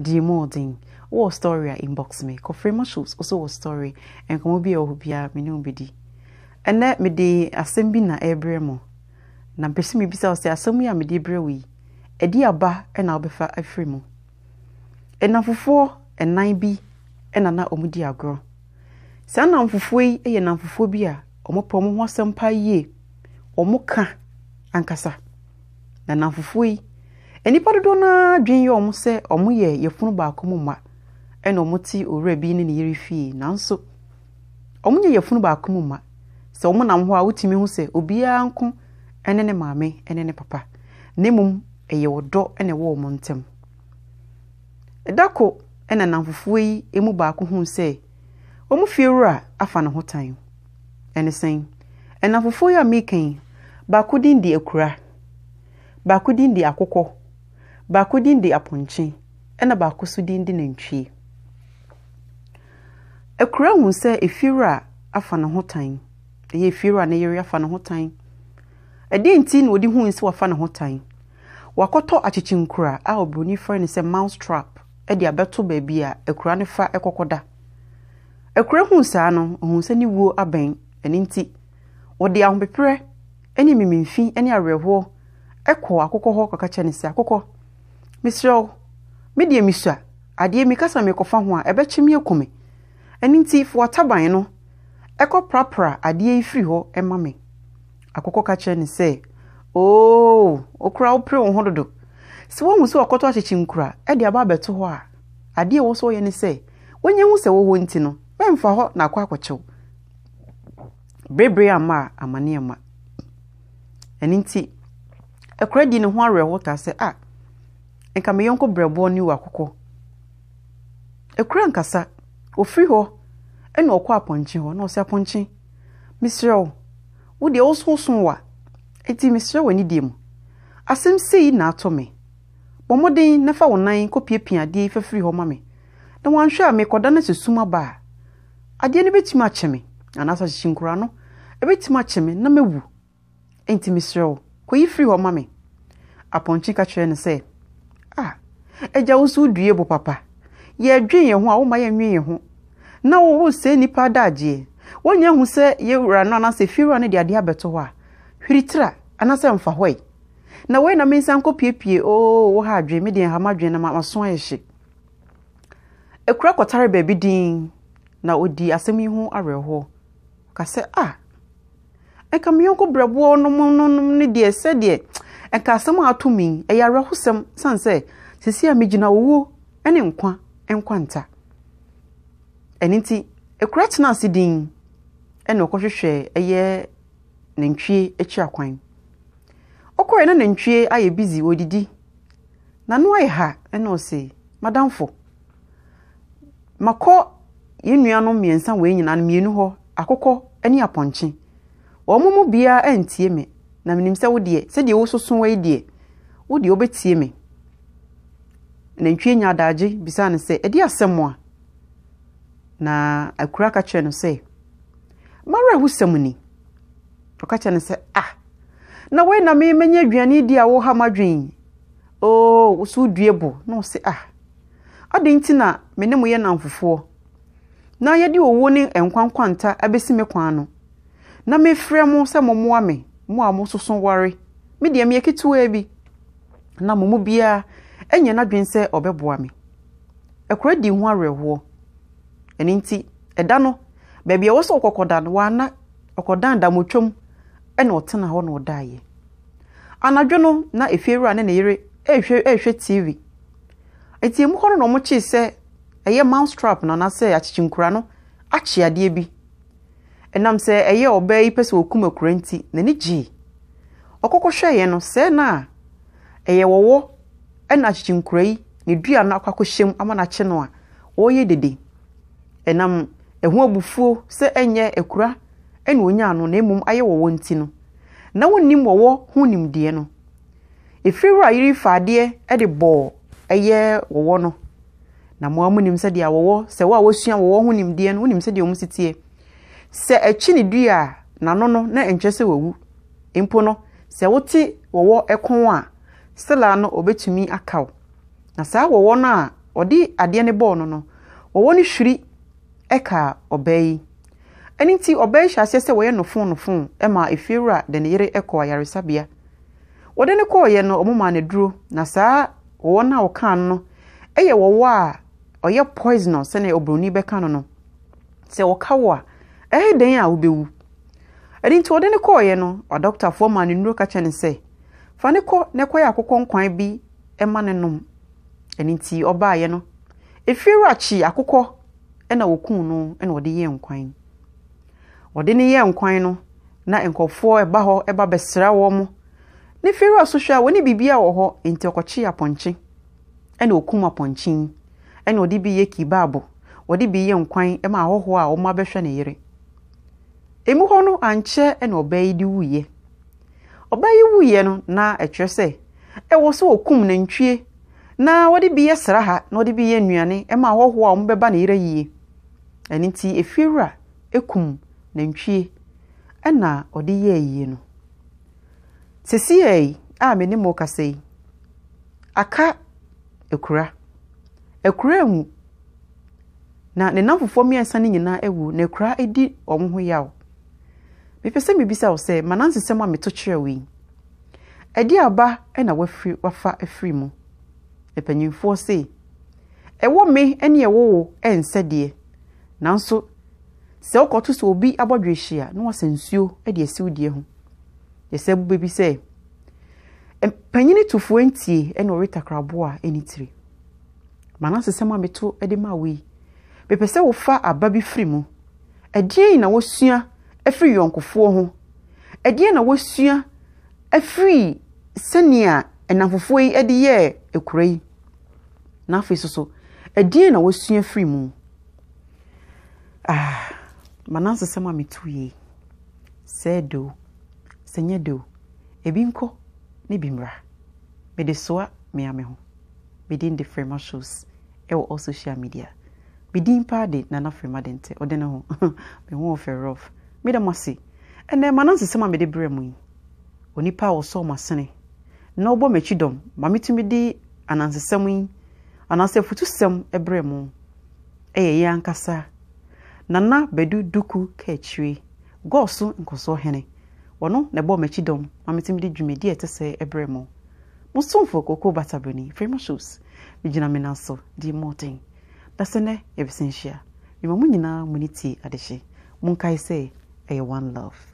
deɛmuɔden wowɔ story a inbox me kɔfrɛ mashos wo sɛ wɔ story nkɔmmɔ bi a wɔhɔ biara me ne wo bɛdi ɛnɛ mede asɛm bi na ɛrebrɛ mu na mpɛ sɛ mebisa wo sɛ asɛm yi a mede brɛ wo yi ɛdi aba na ɔbɛfa afiri mu fufuo ɛnan bi ɛna na ɔmo di agorɔ saa nam fufuo yi yɛ namfofoɔ bi a ɔmo pɛ ɔmo ho asɛm pa yie ɔmo ka ankasa na namfofoɔ yi nnipa dodoɔ no ara dwen yɛ ɔmo sɛ ɔmo yɛ yɛfunu baako mu ma ɛna ɔmo te owura bi ne ne yere fie nanso ɔmo yɛ yɛfunu baako mu ma sɛ ɔmo nam hɔ a wotumi ho sɛ obiara nko ɛne ne maame ɛne ne papa na mmom ɛyɛ ɔdɔ ɛna ɛwɔ ɔmo ntɛm ɛda ko nam fufuo yi emu baako ho sɛ ɔmo fie wura afa ne ho tan ɛne sɛn ɛnanfofoɔ yi a meekan baako din di akura baako din di akokɔ. baako din de apɔnkye ɛna baako so din de nantwie akura hu sɛ efiwura afa ne ho tan ɛyɛ efiwura ne yere afa ne ho tan ɛdeɛ nti na wɔde hu nsi wafa ne ho tan wakɔtɔ akyekye nkura a oburoni frɛ no sɛ mouse trap ɛde abɛto baabi a akura ne fa da akura hu saa no ɔhu sɛ ne wuo abɛn ɛne nti wɔde ahopeprɛ ɛne mimimfi ɛne awerɛhoɔ ɛkɔ akokɔ hɔ kɔka kyɛ ne sɛ akokɔ mesrɛ wo me deɛ me a adeɛ mi kasa mi ho a ɛbɛkye mi ekɔ mi nti fo ataban no ɛkɔ prapra adeɛ yi firi hɔ ɛma mi akɔkɔ ka kyerɛ ne sɛ ooo okura opere wo ho dodo sɛ sɛ akyekye nkura ɛde aba abɛto hɔ a adeɛ wɔ so ne sɛ sɛ wɔwɔ nti no hɔ na akɔ akɔkyew ama a ama nti di ne ho a. nka me yɔnko brɛboɔ ne wakokɔ ekura nkasa ofiri hɔ ɛna ɔkɔ apɔnkye hɔ na ɔsi apɔnkye mesrɛ wo wo wa eti mesrɛ w'ani deɛ mu asɛm sei na atɔ me bɔ mmɔden na fa wo nan kɔpiapia adeɛ yi fɛfiri hɔ ma me na wɔanhwɛ a mekɔda no susum aba a adeɛ no bɛtumi akyɛ me anaasɛ hyehye nkura no ɛbɛtumi akyɛ me na mɛwu enti mesrɛ wo kɔyi firi hɔ ma me apɔnkye ka kyerɛ no sɛ agya wo so wodue bo papa yɛadwe yɛn ho a woma yɛnwe yɛn ho na wowo sɛ nnipa adagyeɛ wonya hu sɛ yɛwura no anaasɛ fiwura no de adeɛ abɛto hɔ a hwiri tira anaasɛ mfa hɔe na wei na mensa nkɔ piepie oo wo ha adwe mede hama dwe no maso ayɛ hye ɛkura kɔtare baabi din na ɔdi asɛm yi ho awerɛhoɔ ka sɛ a ɛka me yɔnko brɛboɔ nom nom ne deɛ sɛdeɛ ɛnka asɛm a ato mi ɛyɛ awerɛhosɛm sane sɛ sisi a megyina owuo ne nkwa nkwanta ɛno nti ekura tena ase din ɛna ɔkɔhwehwɛ ɛyɛ nantwie akyi akwan ɔkɔɛ na nantwie ayɛ busy na no ayɛ ha ɛna ɔsi madamfo makɔ yɛn no mmiɛnsa wɔn nyinaa no mmienu hɔ akokɔ ne apɔnkye wɔn mu biara ntie me na menim sɛ wodeɛ sɛdeɛ wososo wɔ deɛ wodeɛ wobɛtie me nantwie nya adagye bisaa no sɛ ɛde asɛm a na akura ka kyerɛ no sɛ mara wosɛm ni ɔka kyerɛ no sɛ ah na wei na memɛnya aduane di a woha m'adwen oo oh, so wodue bo na ɔsɛ ah adɛn nti na me ne mo yɛ namfofoɔ na yɛde owuo ne nkwankwanta abɛsi me kwan no na mefrɛ mo sɛ mommoa me mo a mososo ware me deɛ meyɛ ketewaa bi na mo mu biara enye n'adwene sɛ ɔbɛboa me ɛkora di ho awerɛhoɔ ɛno nti ɛda no baabi a ɛwɔ sɛ ɔkɔkɔda no wana ɔkɔdan damotwam ɛna ɔtena hɔ na ɔdaeɛ anadwo no na efiewura ne ne yere tv na ɔmo sɛ ɛyɛ mouse trap na anasɛ akyekye nkura no akye adeɛ bi ɛnam sɛ ɛyɛ ɔbaa yi pɛ sɛ akura nti na ɛyɛ ɛna akyekye nkura yi ne dua no akɔ akɔhyɛm ama n'akye no a wɔreyɛ dede ɛnam ɛho abufuo sɛ ɛnyɛ akura ɛna onya ano na emu ayɛ wɔ wɔn ti no na wɔnnim wɔwɔ ho nimdeɛ no efiri wura yiri fa adeɛ ɛde bɔɔ ɛyɛ wɔwɔ no na mmoa mu mo sɛ sɛdeɛ wɔwɔ sɛ wɔn a wɔsua wɔwɔ ho nimdeɛ no wɔnim sɛdeɛ wɔn si teɛ sɛ akyi ne dua a n'ano no na nkyɛ sɛ wɔwu mpo no sɛ wɔte wɔwɔ ɛkɔn a Stella no obetumi akaw na saa wɔwɔ no a ɔde adeɛ no bɔɔ no no wɔwɔ no hwiri ɛka ɔbaa yi nti ɔbaa yi hyɛ aseɛ sɛ wɔyɛ no fon ma efiewura de ne yere kɔ ayaresabea wɔde kɔɔyɛ no ɔmo na saa wɔwɔ no a ɔkaa no wɔwɔ a ɔyɛ sɛnea bɛka no no sɛ wɔka a ɛyɛ a wobɛwu nti wɔde kɔɔyɛ no ɔdɔkotafoɔ ma ka fa ne kɔ ne kɔyɛ akokɔ nkwan bi ma ne nom ɛno nti ɔbaeɛ no efirakyi akokɔ na wɔkum no na ɔde yɛ nkwan ɔde ne yɛ nkwan no na nkɔfoɔ ɛba hɔ ɛba bɛsra wɔn mo ne fira so hwɛ a wɔne biribia wɔ hɔ nti ɔkɔkye apɔnkye ɛna okum apɔnkye ɛna ɔde bi yɛ baabo ɔde bi yɛ nkwan ma ahɔhoɔ a wɔn abɛhwɛ ne yere emu hɔ no ankyɛ ɛna ɔbaa yi de wuyɛ ɔbaa yi wuiɛ no na ɛkyerɛ sɛ ɛwɔ sɛ wɔkum nantwie na wɔde bi yɛ sra ha na wɔde bi yɛ nnuane ma ahɔhoɔ a wɔbɛba ne yerɛ yie ɛno nti efie ekum nantwie ɛna ɔde yɛ yie no sisi yi a me ne kasa yi aka ekura ekura emu na ne nan fufuo mmiɛnsa no nyinaa ewu na ekura edi wɔn ho yaw. mepɛ sɛ mebisa wo sɛ manansesɛm a meto kyerɛ wo yi ɛde aba na wafiri wafa afiri mu mpanyimfoɔ se ɛwɔ me ne ɛwɔ wo ɛnsɛ deɛ nanso sɛ wokɔto sɛ obi abɔdwe hyia na wasa nsuo de asi wo deɛ ho yɛsɛ bobɛbi sɛ panyini tufoɔ ntie na ɔretakraboa a ɛni tiri manansesɛm a meto de ma wo yi mepɛ sɛ wofa aba bi firi mu ɛdeɛn na wɔsua ɛfiri yɔnkofoɔ ho ɛdeɛ na wɔsua ɛfiri sɛnea ɛnamfofoɔ yi ɛde yɛɛ ekura yi na afei soso ɛdeɛ na wɔsua firi mu ah manansesɛm a metu yie sɛ do sɛ nyɛ do ebi nkɔ ne bi mmra mede soa mea me ho medin de frema shows ɛwɔ all social media medin paa de nana frema dente ɔde ne ho me ho ɔfɛ rough meda mo ase ɛnɛ ma nansesɛm a mede berɛ mu yi onipa a wɔsɔɔ mo na wɔbɔ m'akyi dɔm ma metumi de anansesɛm yi anaasɛ futusɛm berɛ mu ɛyɛ yɛ ankasa nana bɛdu duku kaakyire gɔɔso nkɔsɔ hene wɔno na ɛbɔɔ m'akyi dɔm ma metumi de dwumadi a ɛte sɛ berɛ mu mo somfo koko batabani frama shows megyina me nanso de mmɔden da sɛ nɛ yɛbɛsɛ nhyia mema mo nyinaa mu ne tie adehye monkae sɛ a one love.